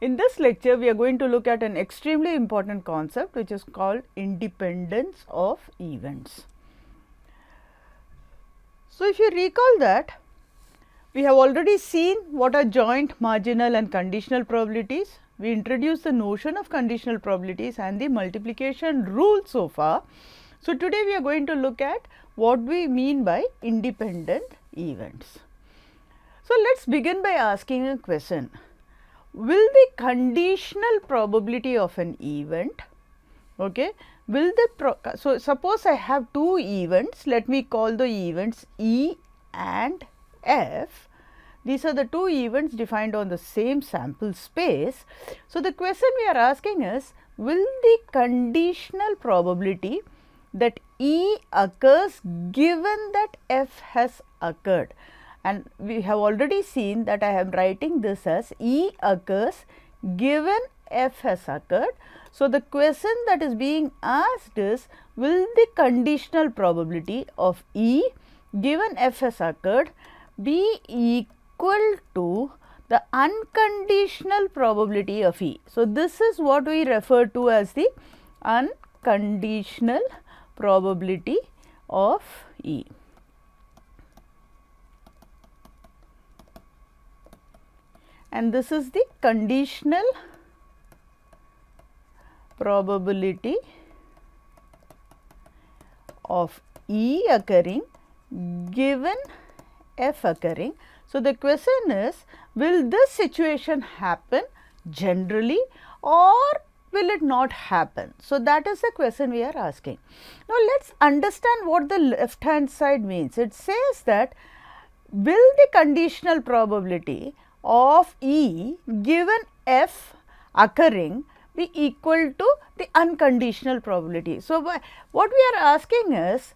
In this lecture, we are going to look at an extremely important concept which is called independence of events. So, if you recall that we have already seen what are joint, marginal and conditional probabilities. We introduced the notion of conditional probabilities and the multiplication rule so far. So, today we are going to look at what we mean by independent events. So, let us begin by asking a question will the conditional probability of an event okay will the so suppose i have two events let me call the events e and f these are the two events defined on the same sample space so the question we are asking is will the conditional probability that e occurs given that f has occurred and we have already seen that I am writing this as E occurs given F has occurred. So, the question that is being asked is will the conditional probability of E given F has occurred be equal to the unconditional probability of E. So, this is what we refer to as the unconditional probability of E. and this is the conditional probability of E occurring given F occurring. So, the question is will this situation happen generally or will it not happen? So, that is the question we are asking. Now, let us understand what the left hand side means. It says that will the conditional probability of E given F occurring be equal to the unconditional probability. So, what we are asking is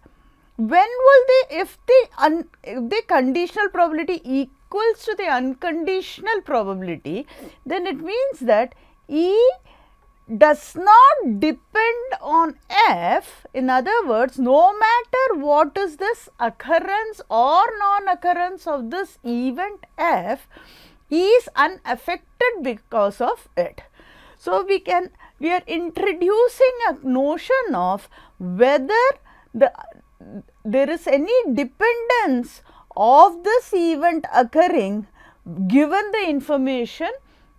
when will the if the un, if the conditional probability equals to the unconditional probability then it means that E does not depend on F. In other words, no matter what is this occurrence or non-occurrence of this event F, is unaffected because of it. So, we can we are introducing a notion of whether the there is any dependence of this event occurring given the information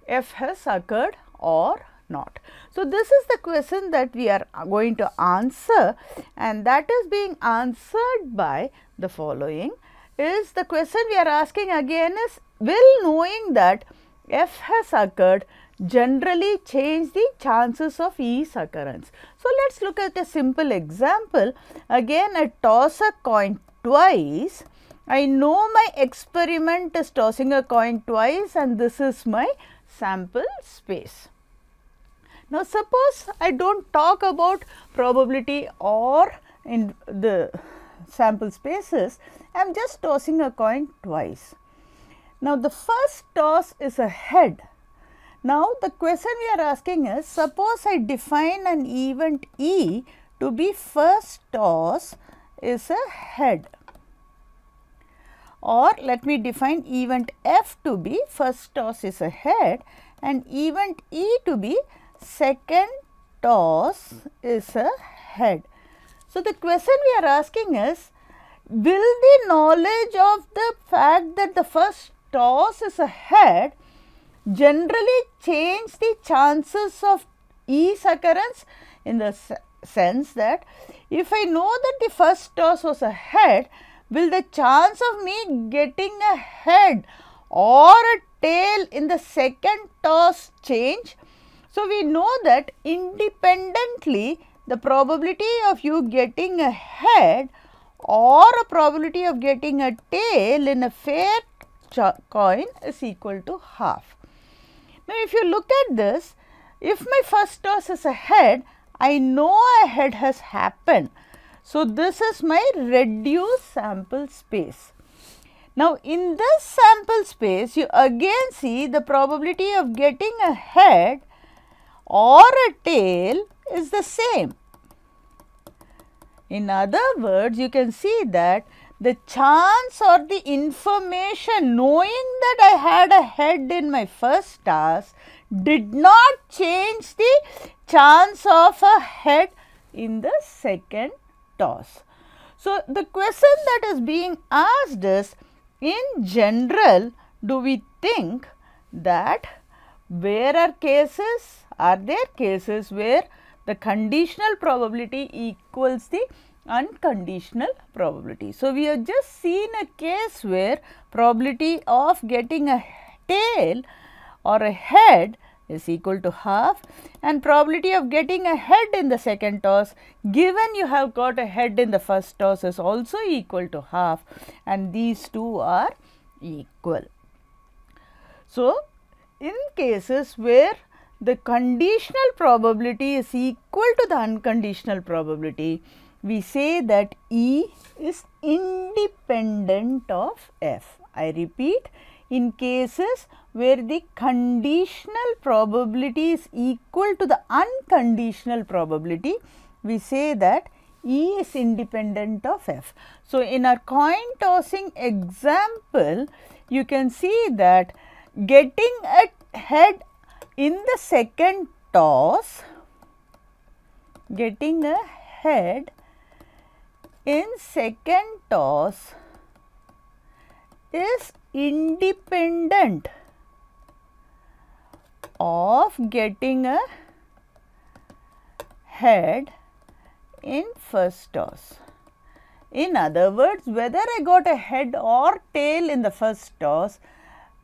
f has occurred or not. So, this is the question that we are going to answer and that is being answered by the following is the question we are asking again is will knowing that F has occurred generally change the chances of E's occurrence. So, let us look at a simple example. Again, I toss a coin twice. I know my experiment is tossing a coin twice and this is my sample space. Now, suppose I do not talk about probability or in the sample spaces, I am just tossing a coin twice. Now, the first toss is a head. Now, the question we are asking is suppose I define an event E to be first toss is a head or let me define event F to be first toss is a head and event E to be second toss is a head. So, the question we are asking is will the knowledge of the fact that the first tosses ahead generally change the chances of ease occurrence in the sense that if I know that the first toss was ahead, will the chance of me getting a head or a tail in the second toss change? So, we know that independently the probability of you getting a head or a probability of getting a tail in a fair coin is equal to half. Now, if you look at this, if my first toss is a head, I know a head has happened. So, this is my reduced sample space. Now, in this sample space, you again see the probability of getting a head or a tail is the same. In other words, you can see that the chance or the information knowing that I had a head in my first task did not change the chance of a head in the second toss. So, the question that is being asked is in general do we think that where are cases are there cases where the conditional probability equals the unconditional probability. So, we have just seen a case where probability of getting a tail or a head is equal to half and probability of getting a head in the second toss given you have got a head in the first toss is also equal to half and these two are equal. So, in cases where the conditional probability is equal to the unconditional probability, we say that E is independent of F. I repeat, in cases where the conditional probability is equal to the unconditional probability, we say that E is independent of F. So, in our coin tossing example, you can see that getting a head in the second toss, getting a head in second toss is independent of getting a head in first toss. In other words, whether I got a head or tail in the first toss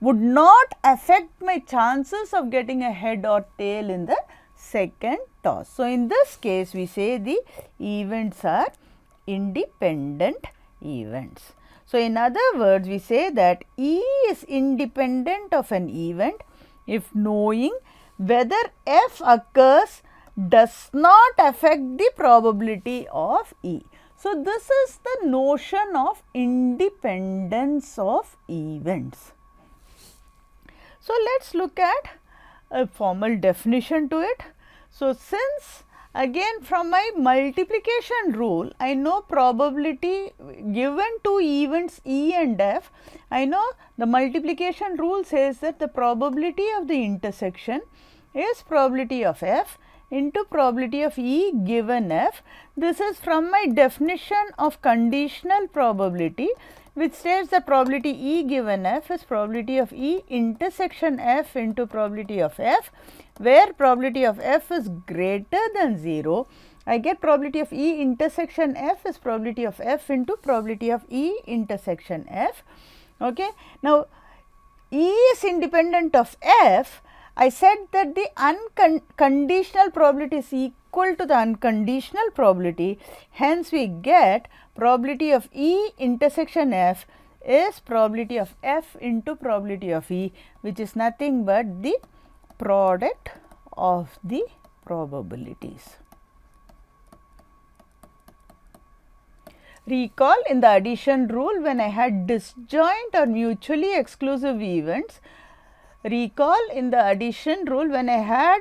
would not affect my chances of getting a head or tail in the second toss. So, in this case we say the events are independent events. So, in other words we say that E is independent of an event if knowing whether F occurs does not affect the probability of E. So, this is the notion of independence of events. So, let us look at a formal definition to it. So, since Again from my multiplication rule, I know probability given two events E and F, I know the multiplication rule says that the probability of the intersection is probability of F into probability of E given F. This is from my definition of conditional probability which states that probability E given F is probability of E intersection F into probability of F where probability of f is greater than 0, I get probability of E intersection f is probability of f into probability of E intersection f. Okay. Now, E is independent of f, I said that the unconditional probability is equal to the unconditional probability, hence we get probability of E intersection f is probability of f into probability of E which is nothing but the product of the probabilities. Recall in the addition rule when I had disjoint or mutually exclusive events, recall in the addition rule when I had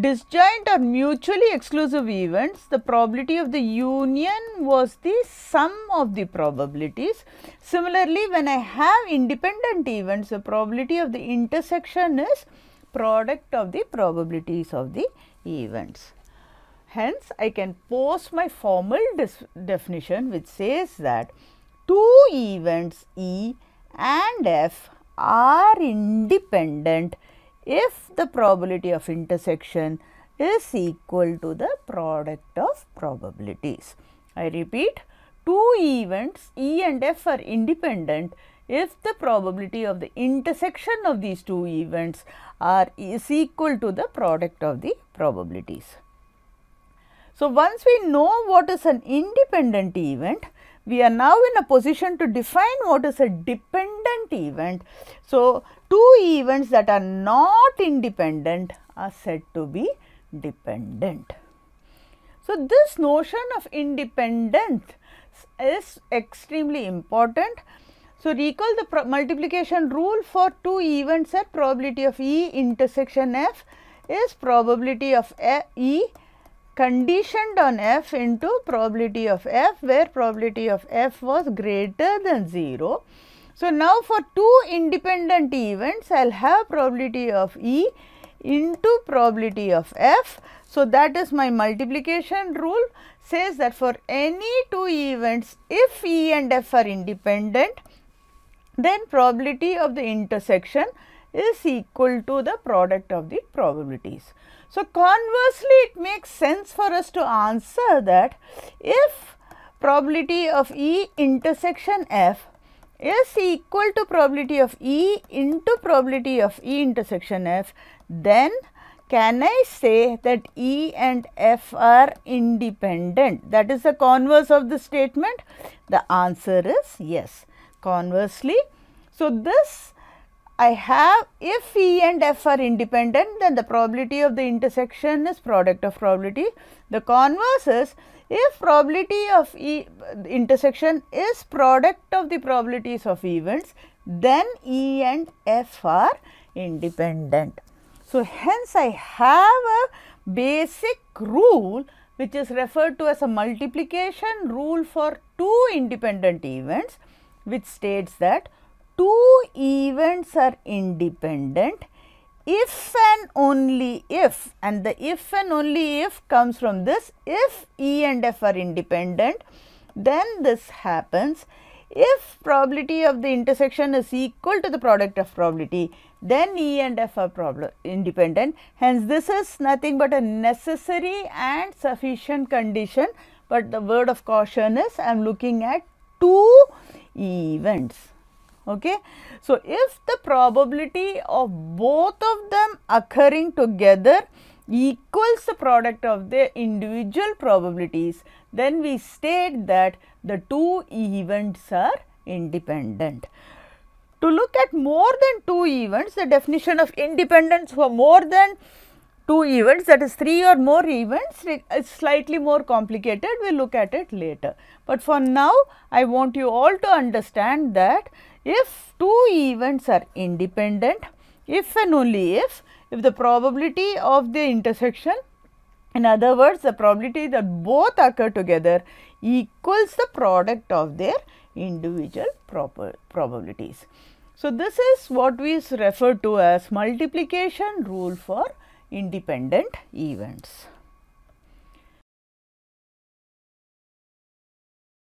disjoint or mutually exclusive events, the probability of the union was the sum of the probabilities. Similarly, when I have independent events, the probability of the intersection is product of the probabilities of the events. Hence, I can post my formal definition which says that two events E and F are independent if the probability of intersection is equal to the product of probabilities. I repeat, two events E and F are independent if the probability of the intersection of these two events are is equal to the product of the probabilities. So, once we know what is an independent event, we are now in a position to define what is a dependent event. So, two events that are not independent are said to be dependent. So, this notion of independence is extremely important so, recall the multiplication rule for two events set. probability of E intersection F is probability of E conditioned on F into probability of F where probability of F was greater than 0. So, now for two independent events I will have probability of E into probability of F. So, that is my multiplication rule says that for any two events if E and F are independent then probability of the intersection is equal to the product of the probabilities. So, conversely it makes sense for us to answer that if probability of E intersection F is equal to probability of E into probability of E intersection F, then can I say that E and F are independent? That is the converse of the statement. The answer is yes. Conversely, so this I have if E and F are independent then the probability of the intersection is product of probability. The converse is if probability of E intersection is product of the probabilities of events then E and F are independent. So, hence I have a basic rule which is referred to as a multiplication rule for two independent events which states that two events are independent if and only if and the if and only if comes from this if E and F are independent then this happens if probability of the intersection is equal to the product of probability then E and F are independent hence this is nothing but a necessary and sufficient condition but the word of caution is I am looking at two events. Okay. So, if the probability of both of them occurring together equals the product of their individual probabilities, then we state that the two events are independent. To look at more than two events, the definition of independence for more than two events that is three or more events is uh, slightly more complicated we will look at it later. But for now I want you all to understand that if two events are independent if and only if if the probability of the intersection in other words the probability that both occur together equals the product of their individual probabilities. So, this is what we refer to as multiplication rule for independent events.